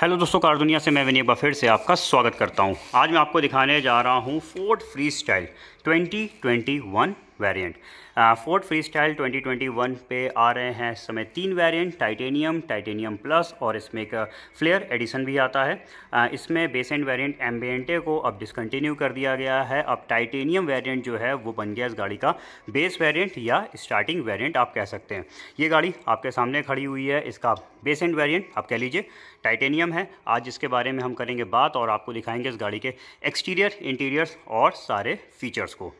hello दोस्तों car दुनिया से मैं विनय बफेर से आपका स्वागत करता हूं आज मैं आपको दिखाने जा रहा हूं Ford Freestyle twenty variant Ford Freestyle twenty twenty one पे आ रहे हैं इस समय तीन वेरिएंट टाइटेनियम टाइटेनियम प्लस और इसमें एक फ्लेयर uh, एडिशन भी आता है uh, इसमें बेस एंड वेरियंट एम्बियंटे को अब डिसकंटिन्यू कर दिया गया है अब टाइटेनियम वेरियंट जो है वो बन गया इस गाड़ी का बेस वेरियंट या स्टार्टिंग वेरियंट आप कह सकते हैं ये गाड़ी आपके सामने खड़ी हुई है इसका बेस एंड वेरियंट आप कह लीजिए टाइटेनियम है आज इसके बारे में हम करेंगे बात और आपको दिखाएंगे इस गाड़ी के एक्सटीरियर इंटीरियर्स और सारे फीचर्स को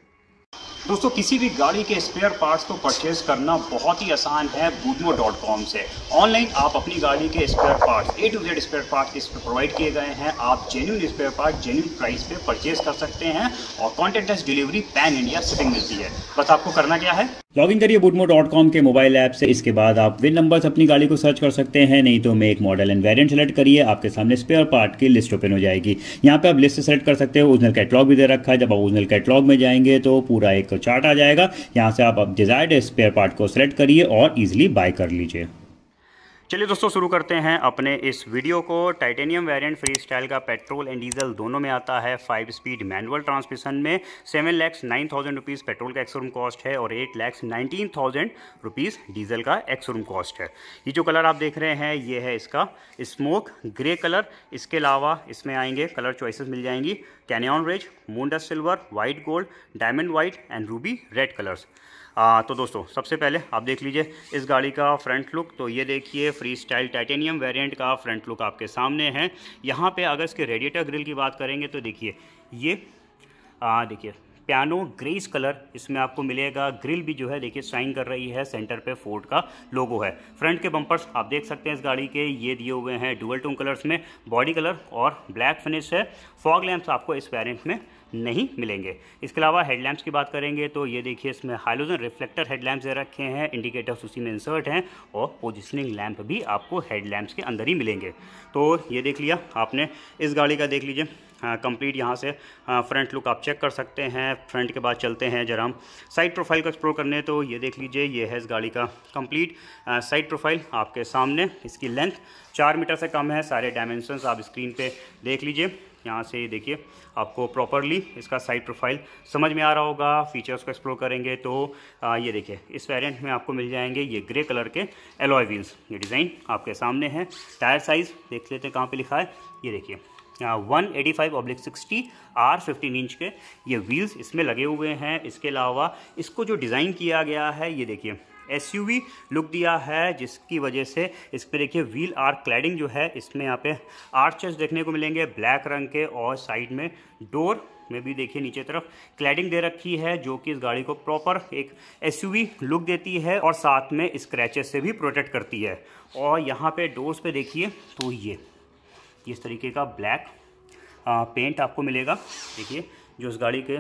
दोस्तों किसी भी गाड़ी के स्पेयर पार्ट्स को परचेज करना बहुत ही आसान है बुडियो डॉट कॉम से ऑनलाइन आप अपनी गाड़ी के spare parts A to Z spare part इस पर प्रोवाइड किए गए हैं आप genuine spare part genuine price पे परचेज कर सकते हैं और contactless delivery pan India shipping मिलती है बस आपको करना क्या है लॉग इन करिए बुटमो डॉट कॉम के मोबाइल ऐप से इसके बाद आप विन नंबर अपनी गाड़ी को सर्च कर सकते हैं नहीं तो मैं एक मॉडल एंड वेरिएंट सेलेक्ट करिए आपके सामने स्पेयर पार्ट की लिस्ट ओपन हो जाएगी यहाँ पे आप लिस्ट सेलेक्ट कर सकते हो ओरिजिनल कैटलॉग भी दे रखा है जब आप ओरिजिनल कैटलॉग में जाएंगे तो पूरा एक चार्ट तो आ जाएगा यहाँ से आप डिजायर्ड स्पेयर पार्ट को सिलेक्ट करिए और इजिली बाय कर लीजिए चलिए दोस्तों शुरू करते हैं अपने इस वीडियो को टाइटेनियम वेरिएंट फ्री स्टाइल का पेट्रोल एंड डीजल दोनों में आता है फाइव स्पीड मैनुअल ट्रांसमिशन में seven lakhs nine thousand rupees petrol का एक्सरूम कॉस्ट है और eight lakhs nineteen thousand rupees diesel का एक्सरूम कॉस्ट है ये जो कलर आप देख रहे हैं ये है इसका स्मोक ग्रे कलर इसके अलावा इसमें आएंगे कलर चॉइसेस मिल जाएंगी canyon ridge moondust silver white gold diamond white and ruby red colours आ, तो दोस्तों सबसे पहले आप देख लीजिए इस गाड़ी का फ्रंट लुक तो ये देखिए फ्री स्टाइल टाइटेनियम वेरियंट का फ्रंट लुक आपके सामने है यहाँ पर अगर इसके रेडिएटर ग्रिल की बात करेंगे तो देखिए ये देखिए पियानो ग्रेस कलर इसमें आपको मिलेगा ग्रिल भी जो है देखिए शाइन कर रही है सेंटर पे फोर्ड का लोगो है फ्रंट के बम्पर्स आप देख सकते हैं इस गाड़ी के ये दिए हुए हैं डुअल टोन कलर्स में बॉडी कलर और ब्लैक फिनिश है फॉग लैम्प्स आपको इस वेरियंट में नहीं मिलेंगे इसके अलावा हेडलैम्प्स की बात करेंगे तो ये देखिए इसमें हाइलोजन रिफ्लेक्टर हेडलैम्प्स दे रखे हैं इंडिकेटर्स उसी में इंसर्ट हैं और पोजिशनिंग लैम्प भी आपको हेडलैम्प्स के अंदर ही मिलेंगे तो ये देख लिया आपने इस गाड़ी का देख लीजिए कंप्लीट हाँ, यहाँ से फ्रंट हाँ, लुक आप चेक कर सकते हैं फ्रंट के बाद चलते हैं जरा हम साइड प्रोफाइल को एक्सप्लोर करने तो ये देख लीजिए ये है इस गाड़ी का कंप्लीट साइड प्रोफाइल आपके सामने इसकी लेंथ चार मीटर से कम है सारे डायमेंशंस आप स्क्रीन पे देख लीजिए यहाँ से देखिए आपको प्रॉपरली इसका साइड प्रोफाइल समझ में आ रहा होगा फीचर्स को एक्सप्लोर करेंगे तो आ, ये देखिए इस वेरिएंट में आपको मिल जाएंगे ये ग्रे कलर के एलॉय व्हील्स ये डिज़ाइन आपके सामने है टायर साइज़ देख लेते हैं कहाँ पर लिखा है ये देखिए one eighty five oblique sixty R fifteen inch के ये व्हील्स इसमें लगे हुए हैं इसके अलावा इसको जो डिज़ाइन किया गया है ये देखिए एस लुक दिया है जिसकी वजह से इस पर देखिए व्हील आर क्लैडिंग जो है इसमें यहाँ पे आर्चेस देखने को मिलेंगे ब्लैक रंग के और साइड में डोर में भी देखिए नीचे तरफ क्लैडिंग दे रखी है जो कि इस गाड़ी को प्रॉपर एक एस लुक देती है और साथ में स्क्रैचेस से भी प्रोटेक्ट करती है और यहाँ पे डोर्स पे देखिए तो ये इस तरीके का ब्लैक पेंट आपको मिलेगा देखिए जो इस गाड़ी के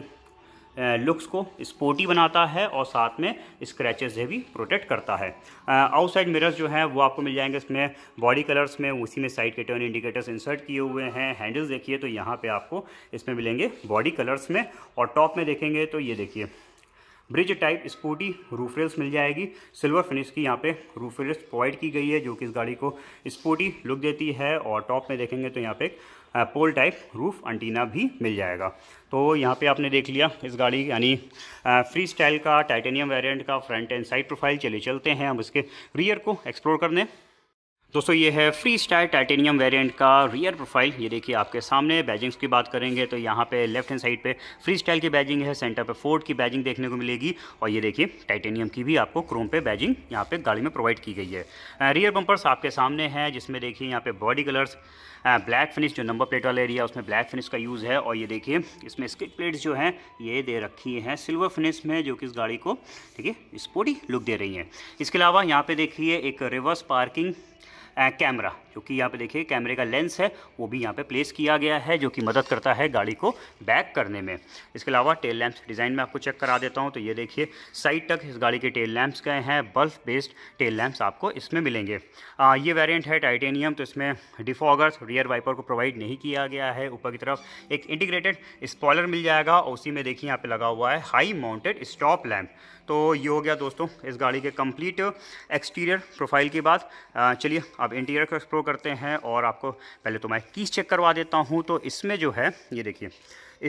लुक्स को स्पोर्टी बनाता है और साथ में स्क्रैचेस से भी प्रोटेक्ट करता है आउटसाइड मिरर्स जो हैं वो आपको मिल जाएंगे इसमें बॉडी कलर्स में उसी में साइड के टर्न इंडिकेटर्स इंसर्ट किए हुए हैं हैंडल्स देखिए तो यहाँ पे आपको इसमें मिलेंगे बॉडी कलर्स में और टॉप में देखेंगे तो ये देखिए bridge type sporty roof rails मिल जाएगी सिल्वर फिनिश की यहाँ पे रूफ रेल्स प्रोवाइड की गई है जो कि इस गाड़ी को स्पोर्टी लुक देती है और टॉप में देखेंगे तो यहाँ पे एक पोल टाइप रूफ अंटीना भी मिल जाएगा तो यहाँ पे आपने देख लिया इस गाड़ी यानी फ्री स्टाइल का टाइटेनियम वेरिएंट का फ्रंट एंड साइड प्रोफाइल चले चलते हैं हम इसके रियर को एक्सप्लोर करने दोस्तों ये है फ्री स्टाइल टाइटेनियम वेरिएंट का रियर प्रोफाइल ये देखिए आपके सामने बैजिंग्स की बात करेंगे तो यहाँ पे लेफ्ट हैंड साइड पे फ्री स्टाइल की बैजिंग है सेंटर पे फोर्ड की बैजिंग देखने को मिलेगी और ये देखिए टाइटेनियम की भी आपको क्रोम पे बैजिंग यहाँ पे गाड़ी में प्रोवाइड की गई है रियर बम्पर्स आपके सामने हैं जिसमें देखिए यहाँ पे बॉडी कलर्स ब्लैक फिनिश जो नंबर प्लेट वाला एरिया उसमें ब्लैक फिनिश का यूज़ है और ये देखिए इसमें स्किट प्लेट्स जो हैं ये दे रखी हैं सिल्वर फिनिश में जो कि इस गाड़ी को ठीक है स्पोर्टी लुक दे रही हैं इसके अलावा यहाँ पे देखिए एक रिवर्स पार्किंग कैमरा क्योंकि यहाँ पे देखिए कैमरे का लेंस है वो भी यहाँ पे प्लेस किया गया है जो कि मदद करता है गाड़ी को बैक करने में इसके अलावा टेल लैम्प्स डिज़ाइन में आपको चेक करा देता हूँ तो ये देखिए साइड तक इस गाड़ी के टेल लैम्प्स गए हैं बल्फ बेस्ड टेल लैम्प्स आपको इसमें मिलेंगे आ, ये वेरियंट है टाइटेनियम तो इसमें डिफॉगर्स रियर वाइपर को प्रोवाइड नहीं किया गया है ऊपर की तरफ एक इंटीग्रेटेड स्पॉलर मिल जाएगा और उसी में देखिए यहाँ पर लगा हुआ है हाई माउंटेड स्टॉप लैम्प तो ये हो गया दोस्तों इस गाड़ी के कंप्लीट एक्सटीरियर प्रोफाइल की बात चलिए अब इंटीरियर को एक्सप्लोर करते हैं और आपको पहले तो मैं कीस चेक करवा देता हूँ तो इसमें जो है ये देखिए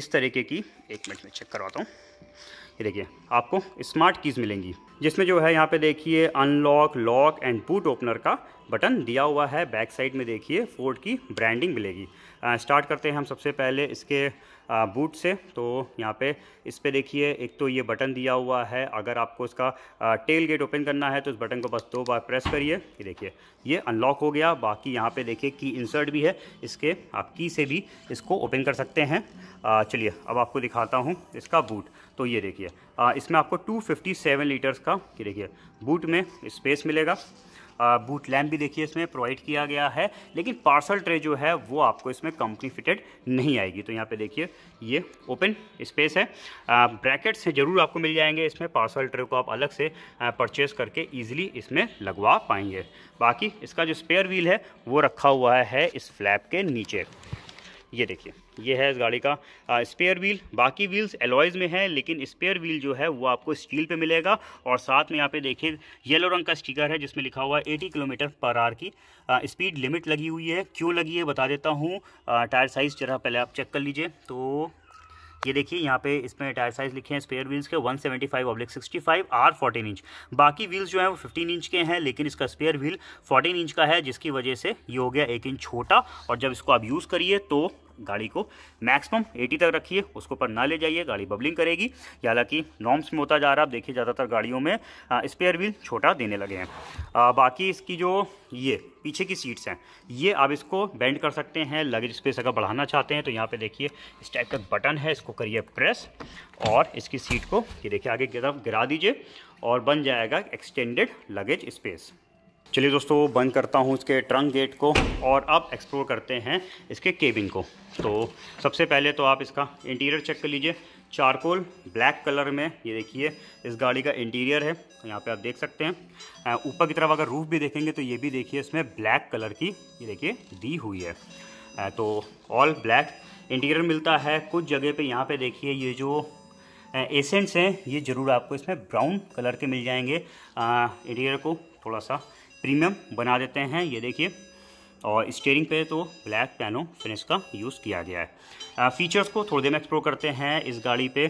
इस तरीके की एक मिनट में चेक करवाता हूँ ये देखिए आपको स्मार्ट कीज़ मिलेंगी जिसमें जो है यहाँ पे देखिए unlock lock and boot opener का बटन दिया हुआ है बैक साइड में देखिए फोर्ड की ब्रांडिंग मिलेगी स्टार्ट करते हैं हम सबसे पहले इसके बूट से तो यहाँ पे इस पर देखिए एक तो ये बटन दिया हुआ है अगर आपको इसका टेल गेट ओपन करना है तो इस बटन को बस दो बार प्रेस करिए ये देखिए ये अनलॉक हो गया बाकी यहाँ पे देखिए की इंसर्ट भी है इसके आप की से भी इसको ओपन कर सकते हैं चलिए अब आपको दिखाता हूँ इसका बूट तो ये देखिए इसमें आपको 257 लीटर्स का ये देखिए बूट में स्पेस मिलेगा बूट लैम्प भी देखिए इसमें प्रोवाइड किया गया है लेकिन पार्सल ट्रे जो है वो आपको इसमें कंपनी फिटेड नहीं आएगी तो यहाँ पे देखिए ये ओपन स्पेस है ब्रैकेट्स ज़रूर आपको मिल जाएंगे इसमें पार्सल ट्रे को आप अलग से परचेस करके ईजिली इसमें लगवा पाएंगे बाकी इसका जो स्पेयर व्हील है वो रखा हुआ है इस फ्लैप के नीचे ये देखिए ये है इस गाड़ी का स्पेयर व्हील बाकी व्हील्स एलॉयज़ में है लेकिन स्पेयर व्हील जो है वो आपको स्टील पे मिलेगा और साथ में यहाँ पे देखिए येलो रंग का स्टिकर है जिसमें लिखा हुआ है 80 किलोमीटर पर आर की स्पीड लिमिट लगी हुई है क्यों लगी है बता देता हूँ टायर साइज़ जरा पहले आप चेक कर लीजिए तो ये देखिए यहाँ पे इसमें टायर साइज लिखे हैं स्पेयर व्हील्स के 175 seventy five oblique sixty five R fourteen inch बाकी व्हील्स जो है वो 15 इंच के हैं लेकिन इसका स्पेयर व्हील 14 इंच का है जिसकी वजह से ये हो गया एक इंच छोटा और जब इसको आप यूज़ करिए तो गाड़ी को मैक्सिमम 80 तक रखिए उसके ऊपर ना ले जाइए गाड़ी बबलिंग करेगी हालांकि नॉर्म्स में होता जा रहा है आप देखिए ज़्यादातर गाड़ियों में स्पेयर व्हील छोटा देने लगे हैं आ, बाकी इसकी जो ये पीछे की सीट्स हैं ये आप इसको बेंड कर सकते हैं लगेज स्पेस अगर बढ़ाना चाहते हैं तो यहाँ पे देखिए इस टाइप का बटन है इसको करिए प्रेस और इसकी सीट को ये देखिए आगे गिरा दीजिए और बन जाएगा एक्सटेंडेड लगेज स्पेस चलिए दोस्तों बंद करता हूँ इसके ट्रंक गेट को और अब एक्सप्लोर करते हैं इसके केबिन को तो सबसे पहले तो आप इसका इंटीरियर चेक कर लीजिए चारकोल ब्लैक कलर में ये देखिए इस गाड़ी का इंटीरियर है यहाँ पे आप देख सकते हैं ऊपर की तरफ अगर रूफ भी देखेंगे तो ये भी देखिए इसमें ब्लैक कलर की ये देखिए दी हुई है तो ऑल ब्लैक इंटीरियर मिलता है कुछ जगह पर यहाँ पर देखिए ये जो एसेंट्स हैं ये ज़रूर आपको इसमें ब्राउन कलर के मिल जाएंगे इंटीरियर को थोड़ा सा प्रीमियम बना देते हैं ये देखिए और स्टेयरिंग पे तो ब्लैक पैनो फिनिश का यूज़ किया गया है फीचर्स को थोड़ी देर में एक्सप्लोर करते हैं इस गाड़ी पे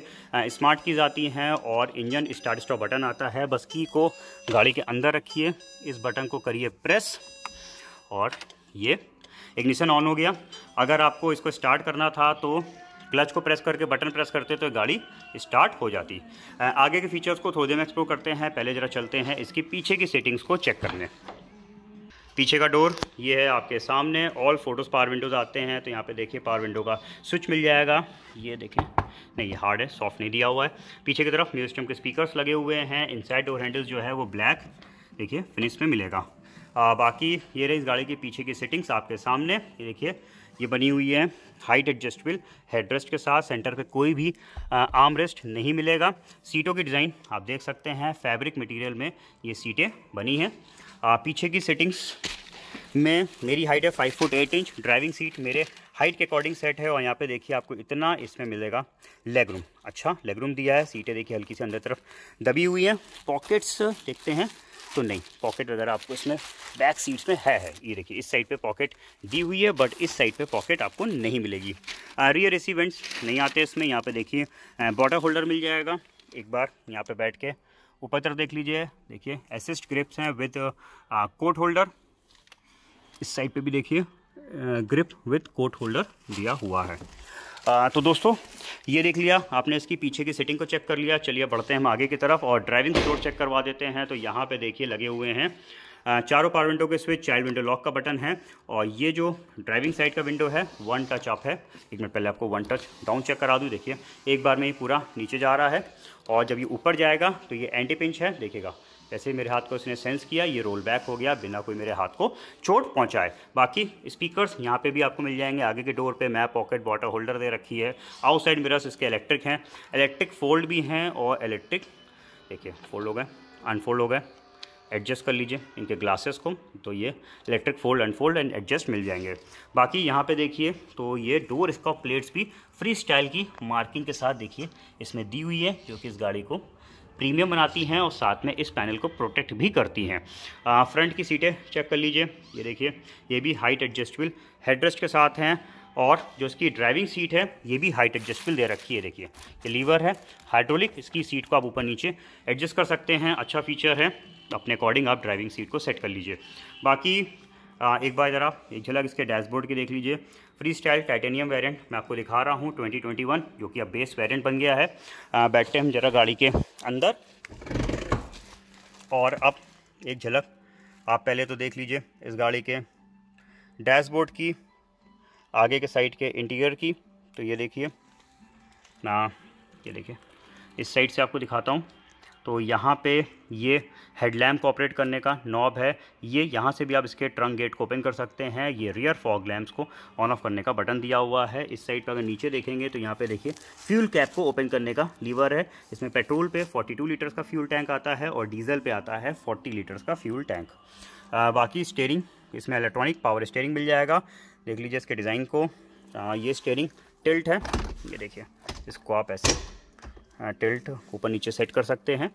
स्मार्ट कीज आती हैं और इंजन स्टार्ट स्टॉप बटन आता है बस की को गाड़ी के अंदर रखिए इस बटन को करिए प्रेस और ये इग्निशन ऑन हो गया अगर आपको इसको स्टार्ट करना था तो क्लच को प्रेस करके बटन प्रेस करते तो गाड़ी स्टार्ट हो जाती आगे के फीचर्स को थोड़ी देर में एक्सप्लोर करते हैं पहले ज़रा चलते हैं इसकी पीछे की सेटिंग्स को चेक करने पीछे का डोर ये है आपके सामने ऑल फोटोज़ पावर विंडोज़ आते हैं तो यहाँ पे देखिए पावर विंडो का स्विच मिल जाएगा ये देखिए नहीं ये हार्ड है सॉफ्ट नहीं दिया हुआ है पीछे की तरफ म्यूजियम के स्पीकर्स लगे हुए हैं इनसाइड डोर हैंडल्स जो है वो ब्लैक देखिए फिनिश में मिलेगा आ, बाकी ये रही इस गाड़ी के पीछे की सेटिंग्स आपके सामने ये देखिए ये बनी हुई है हाइट एडजस्टेबल हेड रेस्ट के साथ सेंटर पे कोई भी आर्म रेस्ट नहीं मिलेगा सीटों की डिज़ाइन आप देख सकते हैं फैब्रिक मटेरियल में ये सीटें बनी हैं पीछे की सेटिंग्स में मेरी हाइट है five foot eight inch driving seat मेरे हाइट के अकॉर्डिंग सेट है और यहाँ पे देखिए आपको इतना इसमें मिलेगा लेग रूम अच्छा लेग रूम दिया है सीटें देखिए हल्की से अंदर तरफ दबी हुई है पॉकेट्स देखते हैं तो नहीं पॉकेट वगैरह आपको इसमें बैक सीट्स में है है ये देखिए इस साइड पे पॉकेट दी हुई है बट इस साइड पे पॉकेट आपको नहीं मिलेगी रियर रिसीवेंट्स नहीं आते इसमें यहाँ पे देखिए बॉटर होल्डर मिल जाएगा एक बार यहाँ पे बैठ के ऊपर तरफ देख लीजिए देखिए असिस्ट ग्रिप्स हैं विद कोट होल्डर इस साइड पर भी देखिए ग्रिप विथ कोट होल्डर दिया हुआ है आ, तो दोस्तों ये देख लिया आपने इसकी पीछे की सेटिंग को चेक कर लिया चलिए बढ़ते हैं हम आगे की तरफ और ड्राइविंग स्टोर चेक करवा देते हैं तो यहाँ पे देखिए लगे हुए हैं चारों पार विंडो के स्विच चाइल्ड विंडो लॉक का बटन है और ये जो ड्राइविंग साइड का विंडो है वन टच अप है एक मिनट पहले आपको वन टच डाउन चेक करा दूँ देखिए एक बार में ये पूरा नीचे जा रहा है और जब ये ऊपर जाएगा तो ये एंटी पिंच है देखिएगा जैसे मेरे हाथ को उसने सेंस किया ये रोल बैक हो गया बिना कोई मेरे हाथ को चोट पहुंचाए बाकी स्पीकर्स यहाँ पे भी आपको मिल जाएंगे आगे के डोर पे मैं पॉकेट वाटर होल्डर दे रखी है आउटसाइड मिरर्स इसके इलेक्ट्रिक हैं इलेक्ट्रिक फोल्ड भी हैं और इलेक्ट्रिक देखिए फोल्ड हो गए अनफोल्ड हो गए एडजस्ट कर लीजिए इनके ग्लासेस को तो ये electric fold unfold and adjust मिल जाएंगे बाकी यहाँ पे देखिए तो ये डोर इसका प्लेट्स भी फ्री स्टाइल की मार्किंग के साथ देखिए इसमें दी हुई है जो कि इस गाड़ी को प्रीमियम बनाती हैं और साथ में इस पैनल को प्रोटेक्ट भी करती हैं फ्रंट की सीटें चेक कर लीजिए ये देखिए ये भी हाइट एडजस्टेबल हेडरेस्ट के साथ हैं और जो इसकी ड्राइविंग सीट है ये भी हाइट एडजस्टबल दे रखी है देखिए ये लीवर है हाइड्रोलिक इसकी सीट को आप ऊपर नीचे एडजस्ट कर सकते हैं अच्छा फीचर है अपने अकॉर्डिंग आप ड्राइविंग सीट को सेट कर लीजिए बाकी एक बार ज़रा एक झलक इसके डैशबोर्ड की देख लीजिए फ्री स्टाइल टाइटेनियम वेरिएंट मैं आपको दिखा रहा हूँ 2021 जो कि अब बेस वेरिएंट बन गया है बैठते हम ज़रा गाड़ी के अंदर और अब एक झलक आप पहले तो देख लीजिए इस गाड़ी के डैशबोर्ड की आगे के साइड के इंटीरियर की तो ये देखिए ना ये देखिए इस साइड से आपको दिखाता हूँ तो यहाँ पे ये हेडलैम्प को ऑपरेट करने का नॉब है ये यहाँ से भी आप इसके ट्रंक गेट को ओपन कर सकते हैं ये रियर फॉग लैम्प्स को ऑन ऑफ करने का बटन दिया हुआ है इस साइड पर अगर नीचे देखेंगे तो यहाँ पे देखिए फ्यूल कैप को ओपन करने का लीवर है इसमें पेट्रोल पे 42 लीटर्स का फ्यूल टैंक आता है और डीजल पर आता है फोर्टी लीटर्स का फ्यूल टैंक बाकी स्टेयरिंग इसमें इलेक्ट्रॉनिक पावर स्टेयरिंग मिल जाएगा देख लीजिए इसके डिज़ाइन को आ, ये स्टेयरिंग टिल्ट है ये देखिए इसको आप ऐसे टिल्ट ऊपर नीचे सेट कर सकते हैं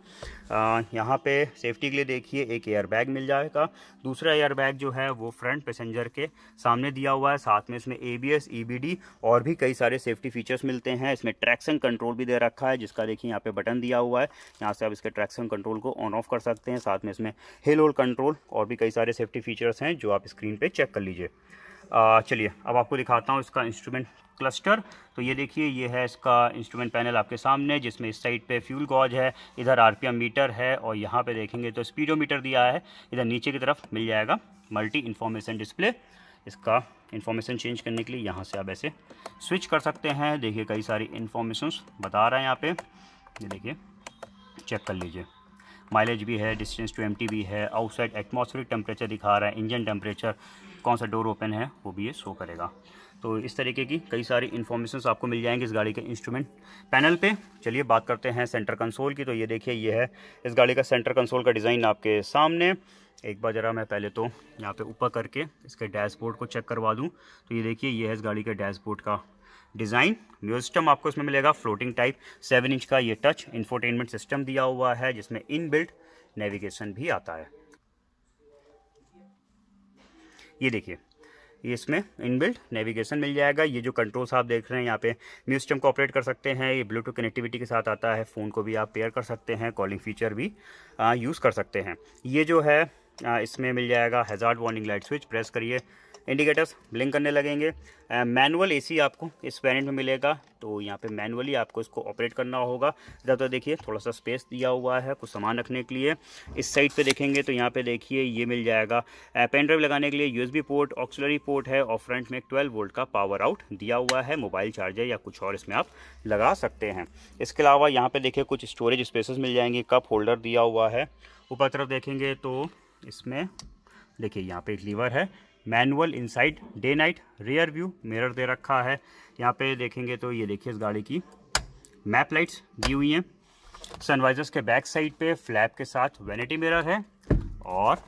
यहाँ पे सेफ्टी के लिए देखिए एक एयर बैग मिल जाएगा दूसरा एयर बैग जो है वो फ्रंट पैसेंजर के सामने दिया हुआ है साथ में इसमें ए बी e और भी कई सारे सेफ्टी फीचर्स मिलते हैं इसमें ट्रैक्शन कंट्रोल भी दे रखा है जिसका देखिए यहाँ पे बटन दिया हुआ है यहाँ से आप इसके ट्रैक्शन कंट्रोल को ऑन ऑफ कर सकते हैं साथ में इसमें हिल होल कंट्रोल और भी कई सारे सेफ्टी फीचर्स हैं जो आप स्क्रीन पर चेक कर लीजिए चलिए अब आपको दिखाता हूँ इसका इंस्ट्रूमेंट क्लस्टर तो ये देखिए ये है इसका इंस्ट्रूमेंट पैनल आपके सामने जिसमें इस साइड पे फ्यूल गॉज है इधर आरपीएम मीटर है और यहाँ पे देखेंगे तो स्पीडोमीटर दिया है इधर नीचे की तरफ मिल जाएगा मल्टी इन्फॉर्मेशन डिस्प्ले इसका इन्फॉर्मेशन चेंज करने के लिए यहाँ से आप ऐसे स्विच कर सकते हैं देखिए कई सारी इन्फॉर्मेशन बता रहे हैं यहाँ पे ये देखिए चेक कर लीजिए माइलेज भी है डिस्टेंस टू एम भी है आउटसाइड एटमोसफेरिक टेम्परेचर दिखा रहा है इंजन टेम्परेचर कौन सा डोर ओपन है वो भी ये शो करेगा तो इस तरीके की कई सारी इन्फॉर्मेशन आपको मिल जाएंगी इस गाड़ी के इंस्ट्रूमेंट पैनल पे चलिए बात करते हैं सेंटर कंसोल की तो ये देखिए ये है इस गाड़ी का सेंटर कंसोल का डिज़ाइन आपके सामने एक बार ज़रा मैं पहले तो यहाँ पे ऊपर करके इसके डैशबोर्ड को चेक करवा दूँ तो ये देखिए ये है इस गाड़ी के डैशबोर्ड का डिज़ाइन म्यूज सिस्टम आपको इसमें मिलेगा फ्लोटिंग टाइप सेवन इंच का ये टच इन्फोटेनमेंट सिस्टम दिया हुआ है जिसमें इन नेविगेशन भी आता है ये देखिए ये इसमें इनबिल्ट नेविगेशन मिल जाएगा ये जो कंट्रोल्स आप देख रहे हैं यहाँ पे म्यूजियम को ऑपरेट कर सकते हैं ये ब्लूटूथ कनेक्टिविटी के साथ आता है फ़ोन को भी आप पेयर कर सकते हैं कॉलिंग फीचर भी यूज़ कर सकते हैं ये जो है इसमें मिल जाएगा hazard warning light switch press करिए इंडिकेटर्स ब्लिंक करने लगेंगे मैनुअल एसी आपको इस वेरिएंट में मिलेगा तो यहाँ पे मैनुअली आपको इसको ऑपरेट करना होगा इधर तो देखिए थोड़ा सा स्पेस दिया हुआ है कुछ सामान रखने के लिए इस साइड पे देखेंगे तो यहाँ पे देखिए ये मिल जाएगा पेन ड्राइव लगाने के लिए यूएसबी पोर्ट ऑक्सिलरी पोर्ट है और फ्रंट में एक ट्वेल्व वोल्ट का पावर आउट दिया हुआ है मोबाइल चार्जर या कुछ और इसमें आप लगा सकते हैं इसके अलावा यहाँ पर देखिए कुछ स्टोरेज स्पेसेस मिल जाएंगे कप होल्डर दिया हुआ है ऊपर तरफ देखेंगे तो इसमें देखिए यहाँ पे एक लीवर है manual inside day night rear view mirror दे रखा है यहाँ पे देखेंगे तो ये देखिए इस गाड़ी की मैप लाइट्स दी हुई हैं सनवाइजर्स के बैक साइड पे फ्लैप के साथ वेनिटी मिरर है और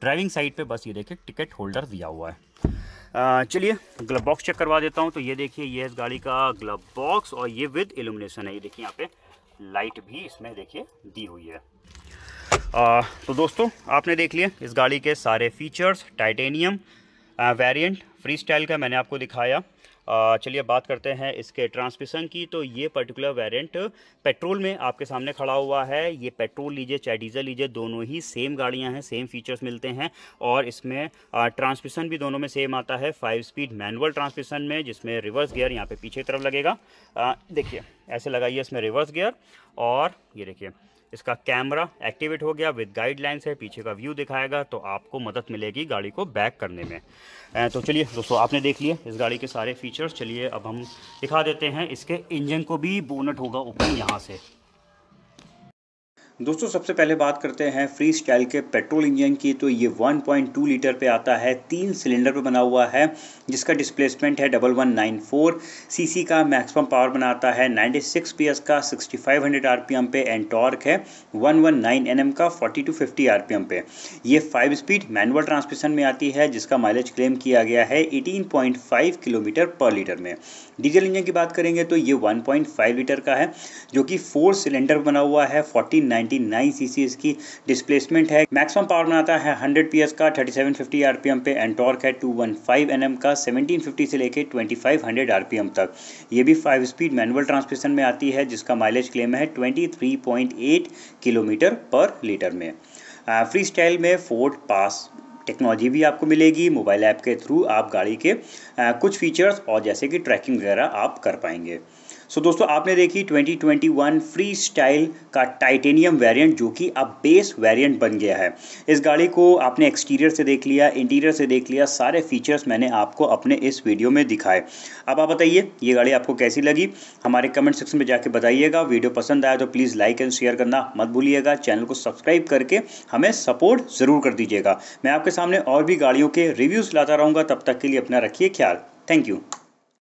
ड्राइविंग साइड पे बस ये देखिए टिकट होल्डर दिया हुआ है चलिए ग्लब बॉक्स चेक करवा देता हूँ तो ये देखिए ये इस गाड़ी का ग्लब बॉक्स और ये विद इल्यूमिनेशन है ये देखिए यहाँ पे लाइट भी इसमें देखिए दी हुई है आ, तो दोस्तों आपने देख लिया इस गाड़ी के सारे features titanium variant free style का मैंने आपको दिखाया चलिए बात करते हैं इसके ट्रांसमिशन की तो ये पर्टिकुलर वेरिएंट पेट्रोल में आपके सामने खड़ा हुआ है ये पेट्रोल लीजिए चाहे डीजल लीजिए दोनों ही सेम गाड़ियां हैं सेम फीचर्स मिलते हैं और इसमें ट्रांसमिशन भी दोनों में सेम आता है फाइव स्पीड मैनुअल ट्रांसमिशन में जिसमें रिवर्स गियर यहाँ पर पीछे तरफ लगेगा देखिए ऐसे लगाइए इसमें रिवर्स गियर और ये देखिए इसका कैमरा एक्टिवेट हो गया विद गाइडलाइंस है पीछे का व्यू दिखाएगा तो आपको मदद मिलेगी गाड़ी को बैक करने में तो चलिए दोस्तों आपने देख लिया इस गाड़ी के सारे फीचर्स चलिए अब हम दिखा देते हैं इसके इंजन को भी बोनट होगा ओपन यहाँ से दोस्तों सबसे पहले बात करते हैं फ्री स्टाइल के पेट्रोल इंजन की तो ये 1.2 लीटर पे आता है तीन सिलेंडर पे बना हुआ है जिसका डिस्प्लेसमेंट है double one nine four C का मैक्सिमम पावर बनाता है 96 सिक्स पी एस का 6500 आरपीएम पे एंड टॉर्क है 119 एनएम का 40 टू 50 आरपीएम पे ये फाइव स्पीड मैनुअल ट्रांसमिशन में आती है जिसका माइलेज क्लेम किया गया है एटीन किलोमीटर पर लीटर में डीजल इंजन की बात करेंगे तो ये वन लीटर का है जो कि फोर सिलेंडर बना हुआ है फोर्टी 99 सीसी इसकी डिस्प्लेसमेंट है मैक्सिमम पावर बनाता है 100 पीएस का 3750 आरपीएम पे एंड टॉर्क है 215 एनएम का 1750 से लेके 2500 आरपीएम तक ये भी फाइव स्पीड मैनुअल ट्रांसमिशन में आती है जिसका माइलेज क्लेम है 23.8 किलोमीटर पर लीटर में फ्री स्टाइल में फोर्ट पास टेक्नोलॉजी भी आपको मिलेगी मोबाइल ऐप के थ्रू आप गाड़ी के कुछ फीचर्स और जैसे कि ट्रैकिंग वगैरह आप कर पाएंगे सो so, दोस्तों आपने देखी 2021 फ्री स्टाइल का टाइटेनियम वेरिएंट जो कि अब बेस वेरिएंट बन गया है इस गाड़ी को आपने एक्सटीरियर से देख लिया इंटीरियर से देख लिया सारे फीचर्स मैंने आपको अपने इस वीडियो में दिखाए अब आप बताइए ये गाड़ी आपको कैसी लगी हमारे कमेंट सेक्शन में जाके बताइएगा वीडियो पसंद आया तो प्लीज़ लाइक एंड शेयर करना मत भूलिएगा चैनल को सब्सक्राइब करके हमें सपोर्ट ज़रूर कर दीजिएगा मैं आपके सामने और भी गाड़ियों के रिव्यूज़ लाता रहूँगा तब तक के लिए अपना रखिए ख्याल थैंक यू